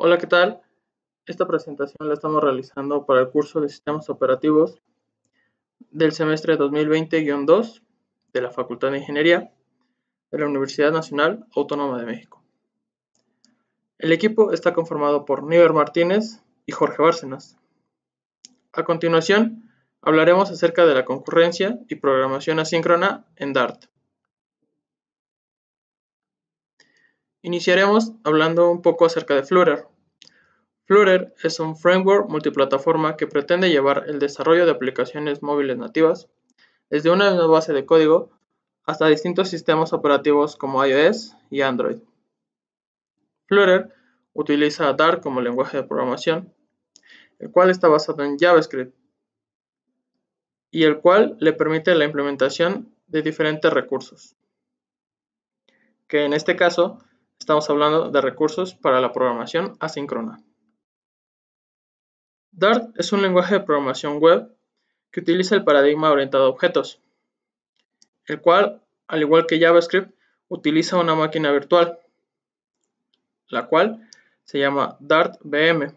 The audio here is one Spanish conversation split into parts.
Hola, ¿qué tal? Esta presentación la estamos realizando para el curso de Sistemas Operativos del semestre 2020-2 de la Facultad de Ingeniería de la Universidad Nacional Autónoma de México. El equipo está conformado por Niver Martínez y Jorge Bárcenas. A continuación, hablaremos acerca de la concurrencia y programación asíncrona en Dart. Iniciaremos hablando un poco acerca de Flutter. Flutter es un framework multiplataforma que pretende llevar el desarrollo de aplicaciones móviles nativas desde una base de código hasta distintos sistemas operativos como iOS y Android. Flutter utiliza Dart como lenguaje de programación, el cual está basado en JavaScript y el cual le permite la implementación de diferentes recursos, que en este caso Estamos hablando de recursos para la programación asíncrona. Dart es un lenguaje de programación web que utiliza el paradigma orientado a objetos, el cual, al igual que JavaScript, utiliza una máquina virtual, la cual se llama Dart VM.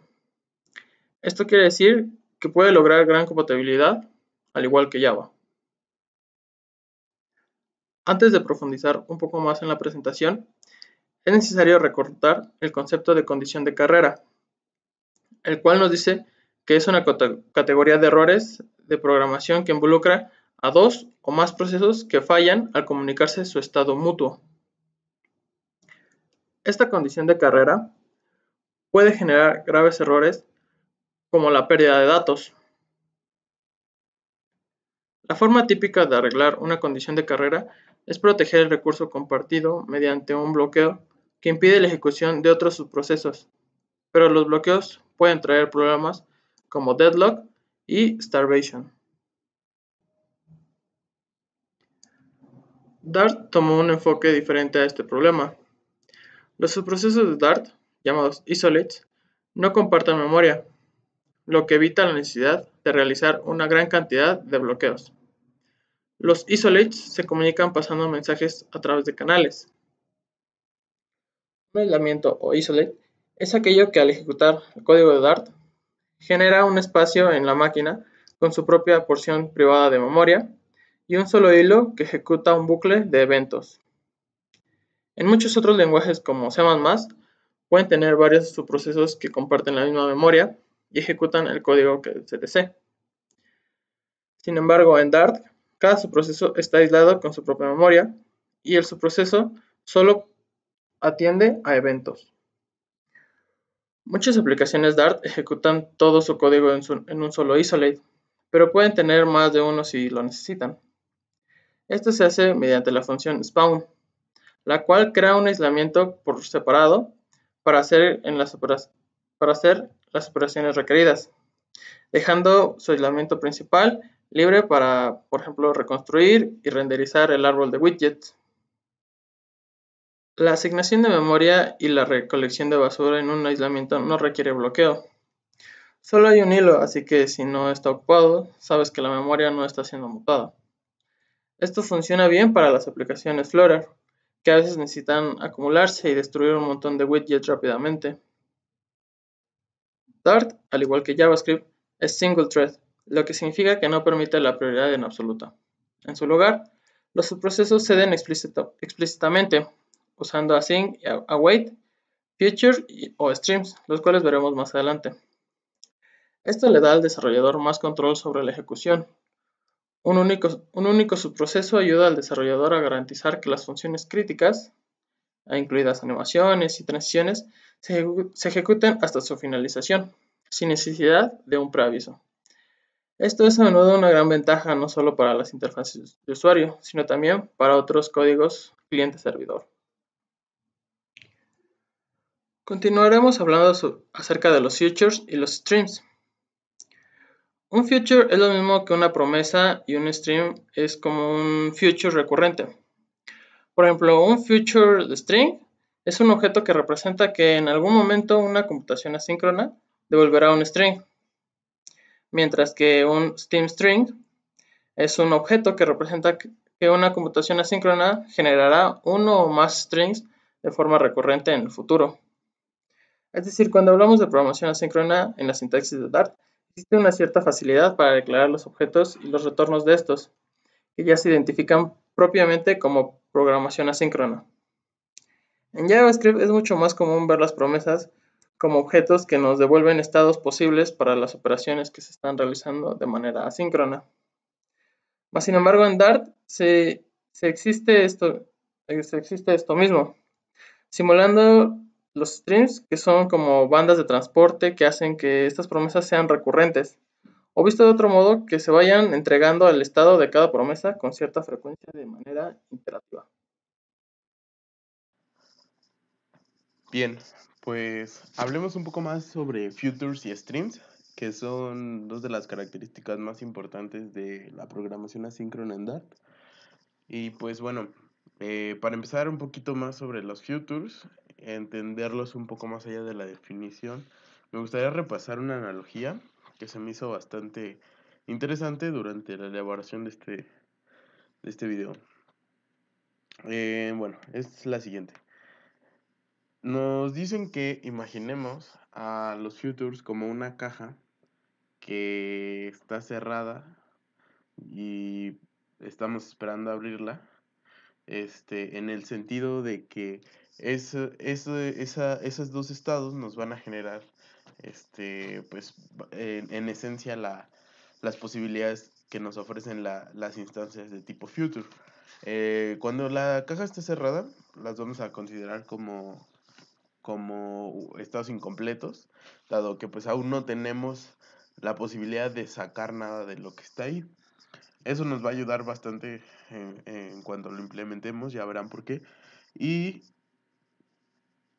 Esto quiere decir que puede lograr gran compatibilidad, al igual que Java. Antes de profundizar un poco más en la presentación, es necesario recortar el concepto de condición de carrera, el cual nos dice que es una categoría de errores de programación que involucra a dos o más procesos que fallan al comunicarse su estado mutuo. Esta condición de carrera puede generar graves errores como la pérdida de datos. La forma típica de arreglar una condición de carrera es proteger el recurso compartido mediante un bloqueo que impide la ejecución de otros subprocesos, pero los bloqueos pueden traer problemas como deadlock y starvation. Dart tomó un enfoque diferente a este problema. Los subprocesos de Dart, llamados isolates, no comparten memoria, lo que evita la necesidad de realizar una gran cantidad de bloqueos. Los isolates se comunican pasando mensajes a través de canales, aislamiento o isolate es aquello que al ejecutar el código de Dart genera un espacio en la máquina con su propia porción privada de memoria y un solo hilo que ejecuta un bucle de eventos. En muchos otros lenguajes como C++ pueden tener varios subprocesos que comparten la misma memoria y ejecutan el código que se desee. Sin embargo, en Dart, cada subproceso está aislado con su propia memoria y el subproceso solo Atiende a eventos. Muchas aplicaciones Dart ejecutan todo su código en, un solo isolate, pero pueden tener más de uno si lo necesitan. Esto se hace mediante la función spawn, la cual crea un aislamiento por separado para hacer las operaciones requeridas, dejando su aislamiento principal libre para, por ejemplo, reconstruir y renderizar el árbol de widgets. La asignación de memoria y la recolección de basura en un aislamiento no requiere bloqueo. Solo hay un hilo, así que si no está ocupado, sabes que la memoria no está siendo mutada. Esto funciona bien para las aplicaciones Flutter, que a veces necesitan acumularse y destruir un montón de widgets rápidamente. Dart, al igual que JavaScript, es single thread, lo que significa que no permite la prioridad en absoluta. En su lugar, los subprocesos ceden explícitamente, usando async, await, future o streams, los cuales veremos más adelante. Esto le da al desarrollador más control sobre la ejecución. Un único, subproceso ayuda al desarrollador a garantizar que las funciones críticas, incluidas animaciones y transiciones, se, se ejecuten hasta su finalización, sin necesidad de un preaviso. Esto es a menudo una gran ventaja no solo para las interfaces de usuario, sino también para otros códigos cliente-servidor. Continuaremos hablando acerca de los futures y los streams. Un future es lo mismo que una promesa y un stream es como un future recurrente. Por ejemplo, un future string es un objeto que representa que en algún momento una computación asíncrona devolverá un string, mientras que un stream string es un objeto que representa que una computación asíncrona generará uno o más strings de forma recurrente en el futuro. Es decir, cuando hablamos de programación asíncrona en la sintaxis de Dart, existe una cierta facilidad para declarar los objetos y los retornos de estos, que ya se identifican propiamente como programación asíncrona. En JavaScript es mucho más común ver las promesas como objetos que nos devuelven estados posibles para las operaciones que se están realizando de manera asíncrona. Más sin embargo, en Dart se, existe, esto, se existe esto mismo, simulando los streams, que son como bandas de transporte que hacen que estas promesas sean recurrentes, o visto de otro modo, que se vayan entregando al estado de cada promesa con cierta frecuencia de manera interactiva. Bien, pues hablemos un poco más sobre futures y streams, que son dos de las características más importantes de la programación asíncrona en Dart. Y pues bueno, eh, para empezar un poquito más sobre los futures, entenderlos un poco más allá de la definición, me gustaría repasar una analogía que se me hizo bastante interesante durante la elaboración de este, de este video. Eh, bueno, es la siguiente. Nos dicen que imaginemos a los futures como una caja que está cerrada y estamos esperando abrirla. Este, en el sentido de que es, es, esa, esos dos estados nos van a generar, este, pues, en, esencia, la, las posibilidades que nos ofrecen la, las instancias de tipo future. Eh, cuando la caja esté cerrada, las vamos a considerar como, como estados incompletos, dado que pues aún no tenemos la posibilidad de sacar nada de lo que está ahí. Eso nos va a ayudar bastante en, en cuanto lo implementemos, ya verán por qué. Y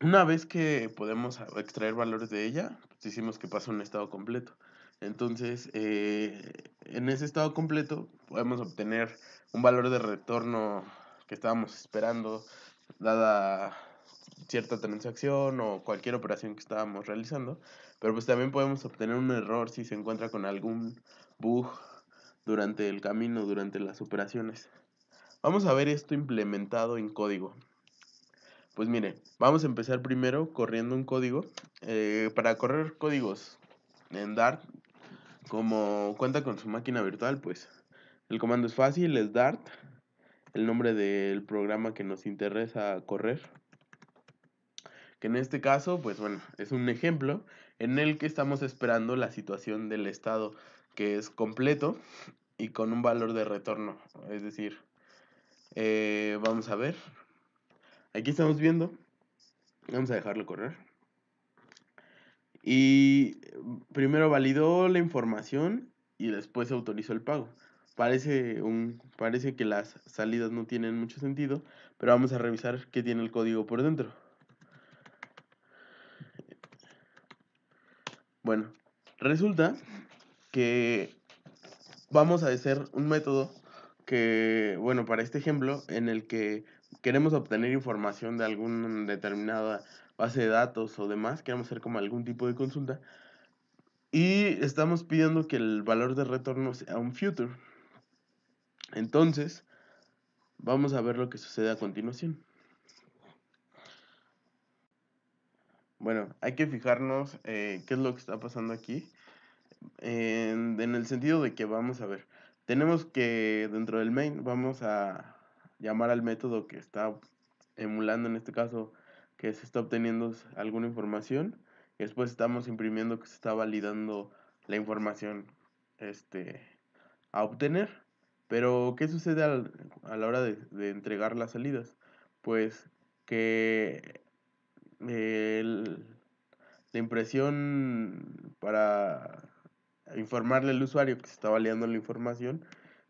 una vez que podemos extraer valores de ella, pues hicimos que pase un estado completo. Entonces, eh, en ese estado completo podemos obtener un valor de retorno que estábamos esperando, dada cierta transacción o cualquier operación que estábamos realizando, pero pues también podemos obtener un error si se encuentra con algún bug durante el camino, durante las operaciones. Vamos a ver esto implementado en código. Pues mire, vamos a empezar primero corriendo un código. Eh, para correr códigos en Dart, como cuenta con su máquina virtual, pues el comando es fácil, es Dart, el nombre del programa que nos interesa correr. Que en este caso, pues bueno, es un ejemplo en el que estamos esperando la situación del estado que es completo y con un valor de retorno. Es decir, eh, vamos a ver, Aquí estamos viendo. Vamos a dejarlo correr. Y primero validó la información y después autorizó el pago. Parece, un, parece que las salidas no tienen mucho sentido, pero vamos a revisar qué tiene el código por dentro. Bueno, resulta que vamos a hacer un método que, bueno, para este ejemplo, en el que queremos obtener información de algún determinada base de datos o demás, queremos hacer como algún tipo de consulta, y estamos pidiendo que el valor de retorno sea un future. Entonces, vamos a ver lo que sucede a continuación. Bueno, hay que fijarnos eh, qué es lo que está pasando aquí. en, el sentido de que vamos a ver, tenemos que dentro del main vamos a, llamar al método que está emulando en este caso que se está obteniendo alguna información después estamos imprimiendo que se está validando la información este, a obtener. Pero, ¿qué sucede a la hora de, entregar las salidas? Pues que la impresión para informarle al usuario que se está validando la información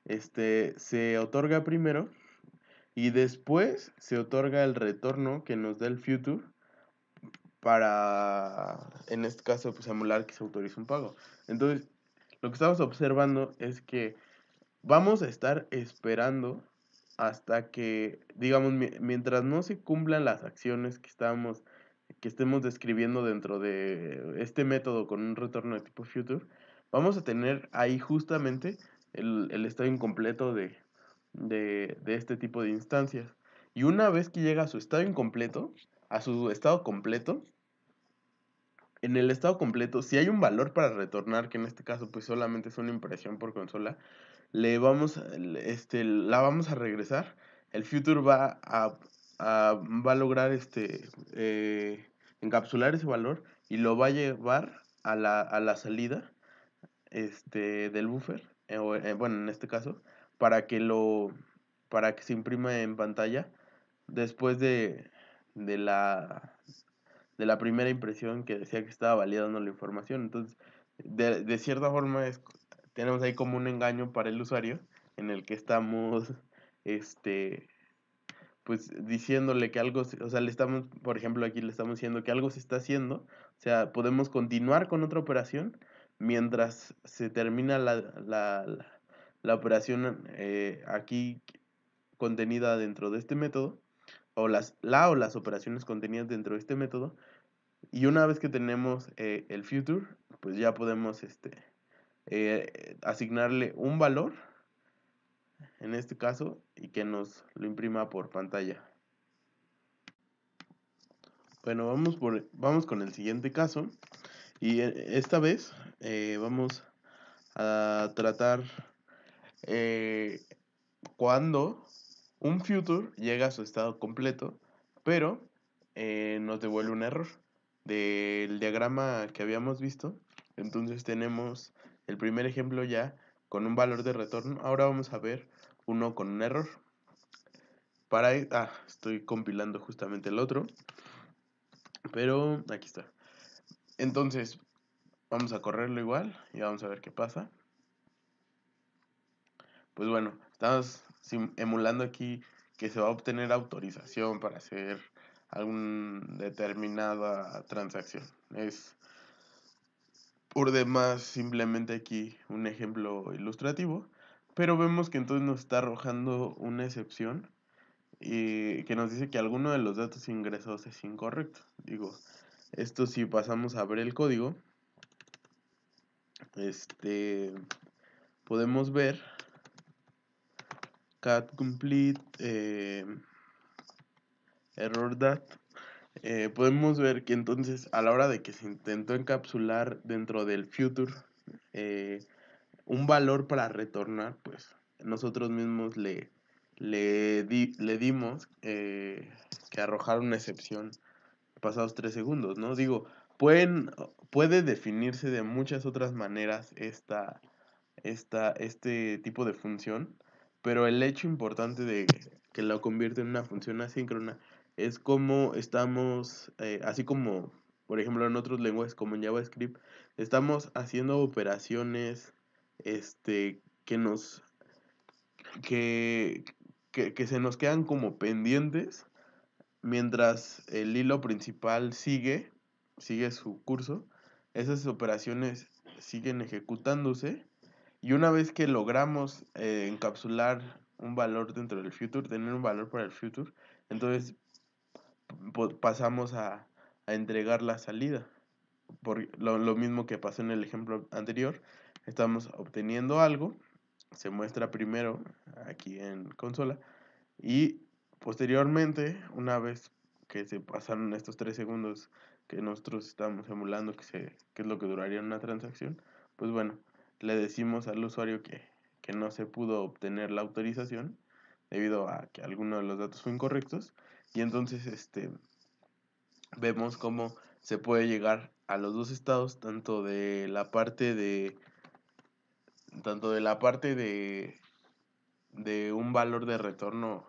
este, se otorga primero y después se otorga el retorno que nos da el future para, en este caso, pues emular que se autoriza un pago. Entonces, lo que estamos observando es que vamos a estar esperando hasta que, digamos, mientras no se cumplan las acciones que estamos, que estemos describiendo dentro de este método con un retorno de tipo future, vamos a tener ahí justamente el, el estado incompleto de, de, este tipo de instancias. Y una vez que llega a su estado incompleto, a su estado completo, en el estado completo, si hay un valor para retornar, que en este caso pues solamente es una impresión por consola, le vamos, este, la vamos a regresar. El future va a, va a lograr este, eh, encapsular ese valor y lo va a llevar a la, a la salida este, del buffer, eh, eh, bueno, en este caso, para que lo para que se imprima en pantalla después de, la de la primera impresión que decía que estaba validando la información entonces de, cierta forma tenemos ahí como un engaño para el usuario en el que estamos este pues diciéndole que algo, o sea, le estamos, por ejemplo, aquí le estamos diciendo que algo se está haciendo, o sea, podemos continuar con otra operación mientras se termina la, la operación eh, aquí contenida dentro de este método, o las, la o las operaciones contenidas dentro de este método, y una vez que tenemos eh, el future, pues ya podemos este, eh, asignarle un valor, en este caso, y que nos lo imprima por pantalla. Bueno, vamos, por, vamos con el siguiente caso. Y esta vez vamos a tratar eh, cuando un future llega a su estado completo, pero eh, nos devuelve un error del diagrama que habíamos visto. Entonces tenemos el primer ejemplo ya con un valor de retorno. Ahora vamos a ver uno con un error. Para, e, ah, estoy compilando justamente el otro. Pero aquí está. Entonces, vamos a correrlo igual y vamos a ver qué pasa pues bueno, estamos emulando aquí que se va a obtener autorización para hacer alguna determinada transacción. Es por demás simplemente aquí un ejemplo ilustrativo, pero vemos que entonces nos está arrojando una excepción y eh, que nos dice que alguno de los datos ingresados es incorrecto. Digo, esto si pasamos a ver el código, este podemos ver cat complete eh, error dat eh, podemos ver que entonces a la hora de que se intentó encapsular dentro del future eh, un valor para retornar pues nosotros mismos le le, le dimos que arrojar una excepción pasados tres segundos no digo pueden puede definirse de muchas otras maneras este tipo de función pero el hecho importante de que lo convierte en una función asíncrona es cómo estamos, eh, así como, por ejemplo, en otros lenguajes como en JavaScript, estamos haciendo operaciones este, que nos... se nos quedan como pendientes mientras el hilo principal sigue, sigue su curso, esas operaciones siguen ejecutándose y una vez que logramos eh, encapsular un valor dentro del future, tener un valor para el future, entonces pasamos a, entregar la salida. Por lo, mismo que pasó en el ejemplo anterior, estamos obteniendo algo, se muestra primero aquí en consola y posteriormente, una vez que se pasaron estos tres segundos que nosotros estamos emulando, que, se, que es lo que duraría una transacción, pues bueno, le decimos al usuario que, no se pudo obtener la autorización debido a que alguno de los datos fue incorrectos y entonces este vemos cómo se puede llegar a los dos estados tanto de la parte de tanto de la parte de de un valor de retorno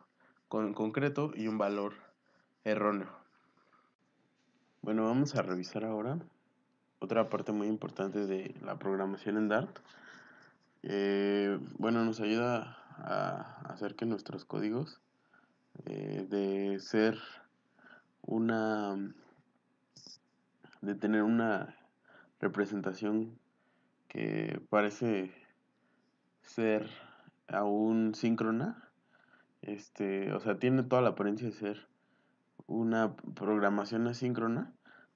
concreto y un valor erróneo bueno vamos a revisar ahora otra parte muy importante de la programación en Dart. Eh, bueno, nos ayuda a hacer que nuestros códigos eh, de ser una de tener una representación que parece ser aún síncrona este o sea tiene toda la apariencia de ser una programación asíncrona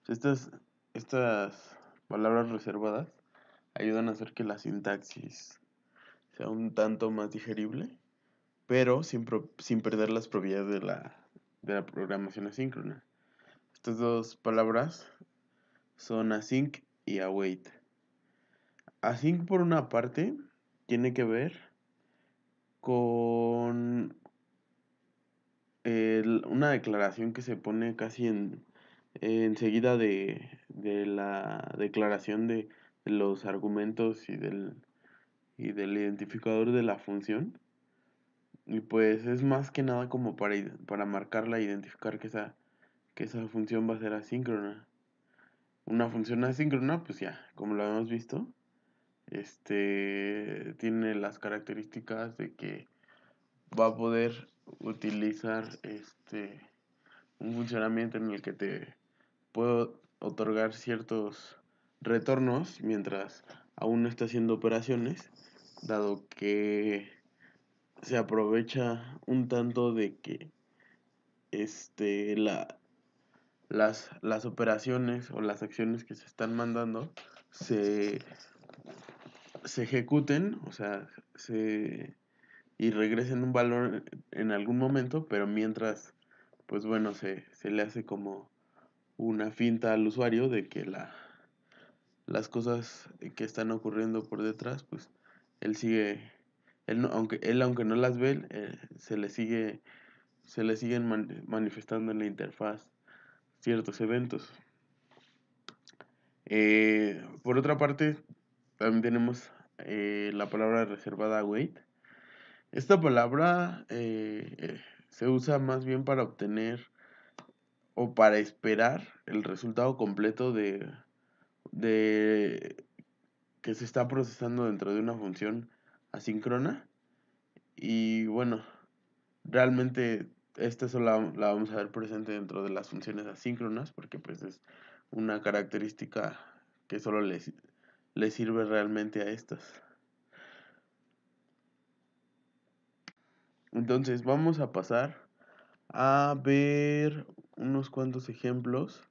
pues estas estas palabras reservadas ayudan a hacer que la sintaxis sea un tanto más digerible, pero sin, sin perder las propiedades de la, programación asíncrona. Estas dos palabras son async y await. Async por una parte tiene que ver con una declaración que se pone casi en enseguida de, de, la declaración de, los argumentos y del, y del identificador de la función. Y pues es más que nada como para, para marcarla, identificar que esa, que esa función va a ser asíncrona. Una función asíncrona, pues ya, como lo hemos visto, este, tiene las características de que va a poder utilizar este, un funcionamiento en el que te puedo otorgar ciertos retornos mientras aún no está haciendo operaciones, dado que se aprovecha un tanto de que este, la, las, las operaciones o las acciones que se están mandando se, se ejecuten, o sea, se, y regresen un valor en algún momento, pero mientras, pues bueno, se le hace como una finta al usuario de que la, las cosas que están ocurriendo por detrás, pues él sigue, él aunque él aunque no las ve, eh, se le sigue, se le siguen manifestando en la interfaz ciertos eventos. Eh, por otra parte, también tenemos eh, la palabra reservada wait. Esta palabra se usa más bien para obtener o para esperar el resultado completo de, que se está procesando dentro de una función asíncrona. Y bueno, realmente esta solo la vamos a ver presente dentro de las funciones asíncronas porque pues es una característica que solo le sirve realmente a estas. Entonces vamos a pasar a ver unos cuantos ejemplos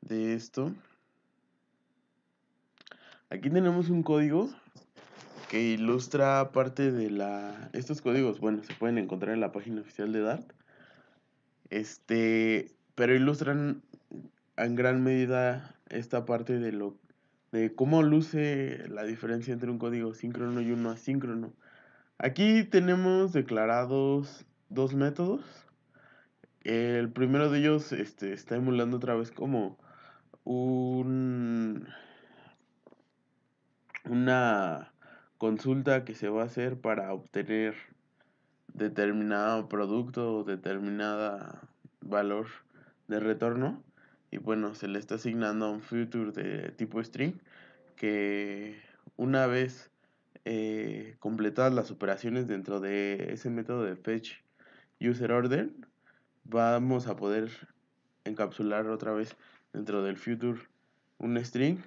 de esto. Aquí tenemos un código que ilustra parte de la... Estos códigos, bueno, se pueden encontrar en la página oficial de DART. Este, pero ilustran en gran medida esta parte de lo de cómo luce la diferencia entre un código síncrono y uno asíncrono. Aquí tenemos declarados dos métodos el primero de ellos este, está emulando otra vez como un una consulta que se va a hacer para obtener determinado producto o determinada valor de retorno y bueno se le está asignando un future de tipo string que una vez eh, completadas las operaciones dentro de ese método de fetch user order vamos a poder encapsular otra vez dentro del future un string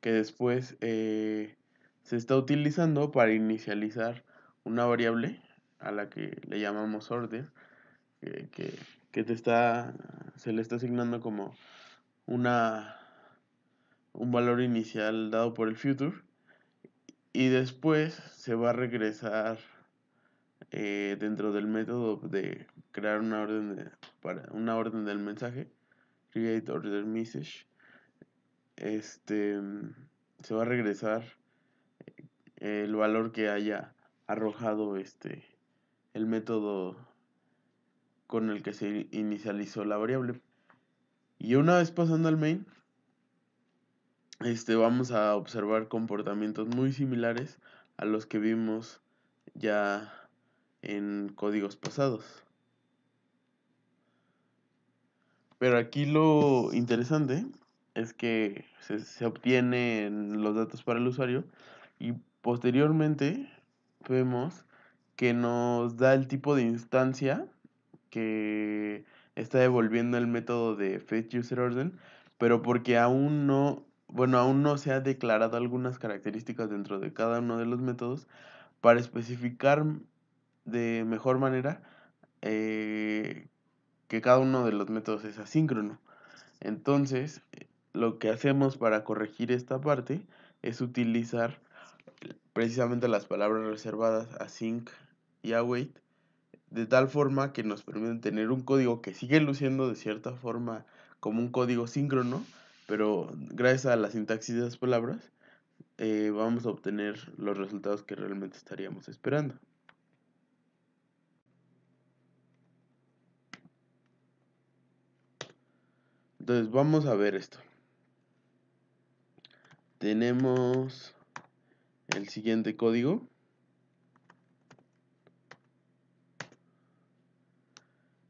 que después eh, se está utilizando para inicializar una variable a la que le llamamos order que, te está se le está asignando como una un valor inicial dado por el future y después se va a regresar eh, dentro del método de crear una orden, para, una orden del mensaje, create order message, este, se va a regresar eh, el valor que haya arrojado este, el método con el que se inicializó la variable. Y una vez pasando al main, este, vamos a observar comportamientos muy similares a los que vimos ya en códigos pasados. Pero aquí lo interesante es que se, obtienen los datos para el usuario y posteriormente vemos que nos da el tipo de instancia que está devolviendo el método de fetch user pero porque aún no, bueno, aún no se ha declarado algunas características dentro de cada uno de los métodos para especificar de mejor manera eh, que cada uno de los métodos es asíncrono. Entonces, eh, lo que hacemos para corregir esta parte es utilizar precisamente las palabras reservadas async y await de tal forma que nos permiten tener un código que sigue luciendo de cierta forma como un código síncrono, pero gracias a la sintaxis de las palabras eh, vamos a obtener los resultados que realmente estaríamos esperando. Entonces vamos a ver esto. Tenemos el siguiente código.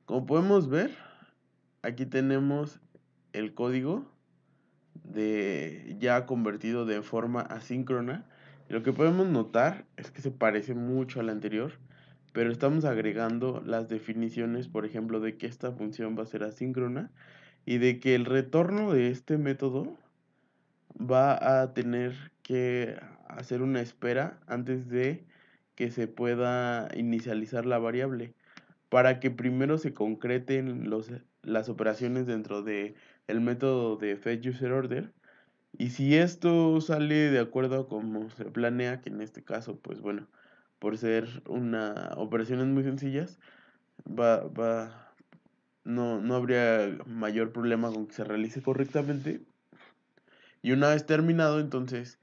Como podemos ver, aquí tenemos el código de ya convertido de forma asíncrona. Lo que podemos notar es que se parece mucho al anterior, pero estamos agregando las definiciones, por ejemplo, de que esta función va a ser asíncrona y de que el retorno de este método va a tener que hacer una espera antes de que se pueda inicializar la variable para que primero se concreten los, las operaciones dentro del el método de order y si esto sale de acuerdo a como se planea, que en este caso, pues bueno, por ser una operaciones muy sencillas, va, va, no, no habría mayor problema con que se realice correctamente. Y una vez terminado, entonces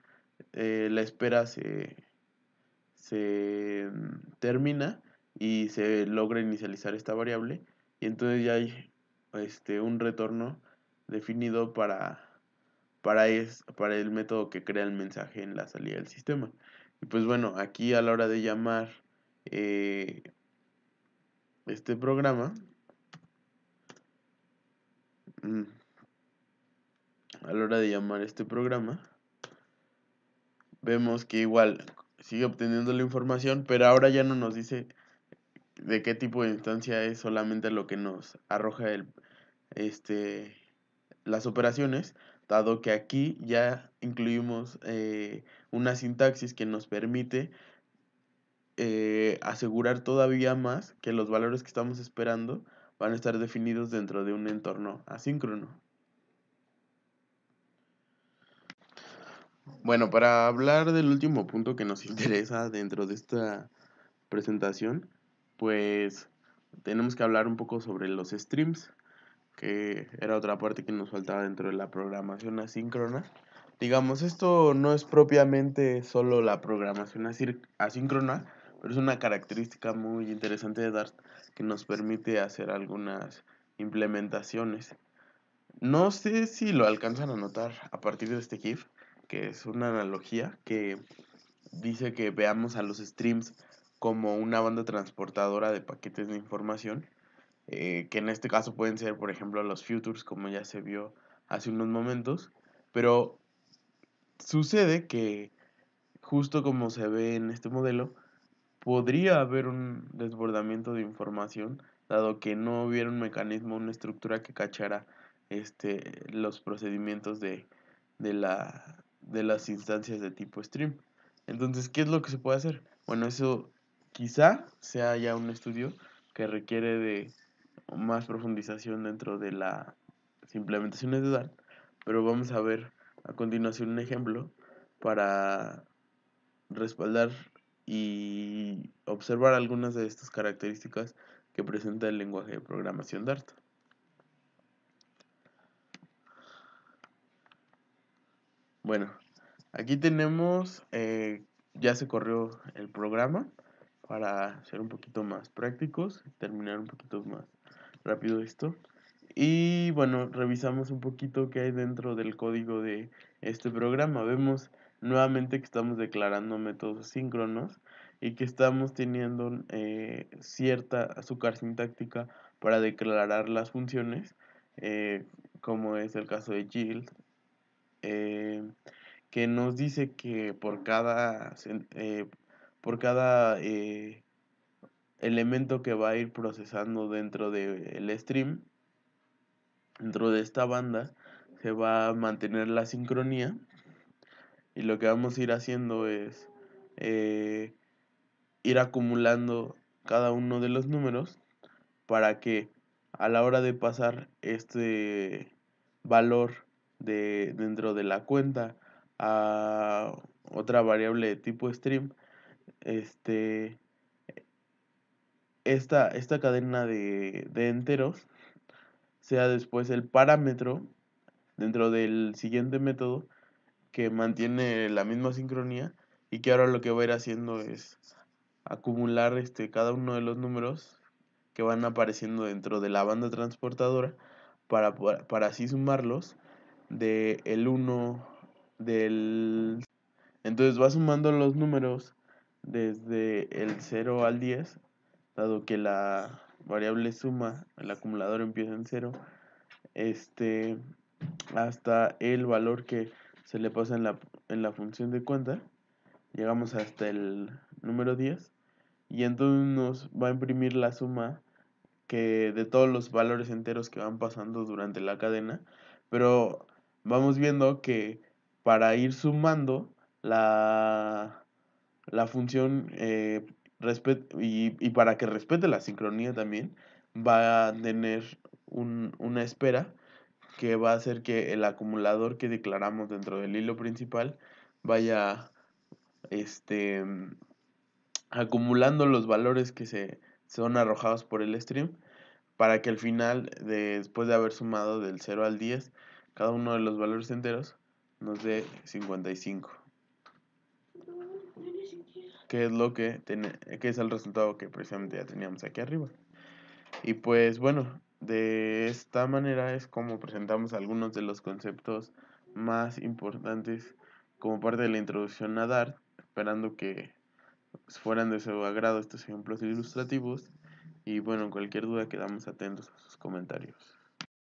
eh, la espera se, mm, termina y se logra inicializar esta variable. Y entonces ya hay este, un retorno definido para, para, para el método que crea el mensaje en la salida del sistema. Y pues bueno, aquí a la hora de llamar eh, este programa, Mm, a la hora de llamar este programa, vemos que igual sigue obteniendo la información, pero ahora ya no nos dice de qué tipo de instancia es solamente lo que nos arroja el, este, las operaciones, dado que aquí ya incluimos eh, una sintaxis que nos permite eh, asegurar todavía más que los valores que estamos esperando van a estar definidos dentro de un entorno asíncrono. Bueno, para hablar del último punto que nos interesa dentro de esta presentación, pues tenemos que hablar un poco sobre los streams, que era otra parte que nos faltaba dentro de la programación asíncrona. Digamos, esto no es propiamente solo la programación asíncrona, pero es una característica muy interesante de Dart que nos permite hacer algunas implementaciones. No sé si lo alcanzan a notar a partir de este GIF, que es una analogía que dice que veamos a los streams como una banda transportadora de paquetes de información, eh, que en este caso pueden ser, por ejemplo, los futures, como ya se vio hace unos momentos, pero sucede que justo como se ve en este modelo, podría haber un desbordamiento de información, dado que no hubiera un mecanismo, una estructura que cachara este, los procedimientos de, de, la, de las instancias de tipo stream. Entonces, ¿qué es lo que se puede hacer? Bueno, eso quizá sea ya un estudio que requiere de más profundización dentro de las implementaciones de Dart. pero vamos a ver a continuación un ejemplo para respaldar y observar algunas de estas características que presenta el lenguaje de programación Dart. Bueno, aquí tenemos, eh, ya se corrió el programa para ser un poquito más prácticos, terminar un poquito más rápido esto. Y bueno, revisamos un poquito qué hay dentro del código de este programa. Vemos nuevamente que estamos declarando métodos síncronos y que estamos teniendo eh, cierta azúcar sintáctica para declarar las funciones, eh, como es el caso de yield, eh, que nos dice que por cada, por cada elemento que va a ir procesando dentro del stream, dentro de esta banda, se va a mantener la sincronía y lo que vamos a ir haciendo es eh, ir acumulando cada uno de los números para que a la hora de pasar este valor de dentro de la cuenta a otra variable de tipo stream este esta, esta cadena de enteros sea después el parámetro dentro del siguiente método que mantiene la misma sincronía y que ahora lo que va a ir haciendo es acumular este, cada uno de los números que van apareciendo dentro de la banda transportadora para, para, así sumarlos de el 1 del... Entonces va sumando los números desde el 0 al 10, dado que la variable suma, el acumulador empieza en 0, este, hasta el valor que se le pasa en la, en la función de cuenta. Llegamos hasta el número 10 y entonces nos va a imprimir la suma que de todos los valores enteros que van pasando durante la cadena, pero vamos viendo que para ir sumando la, la función eh, y, y, para que respete la sincronía también, va a tener una espera que va a hacer que el acumulador que declaramos dentro del hilo principal vaya este, acumulando los valores que se son arrojados por el stream para que al final, después de haber sumado del 0 al 10, cada uno de los valores enteros nos dé 55. Que es lo que, tiene, que es el resultado que precisamente ya teníamos aquí arriba. Y pues bueno, de esta manera es como presentamos algunos de los conceptos más importantes como parte de la introducción a DART, esperando que fueran de su agrado estos ejemplos ilustrativos. Y bueno, cualquier duda quedamos atentos a sus comentarios.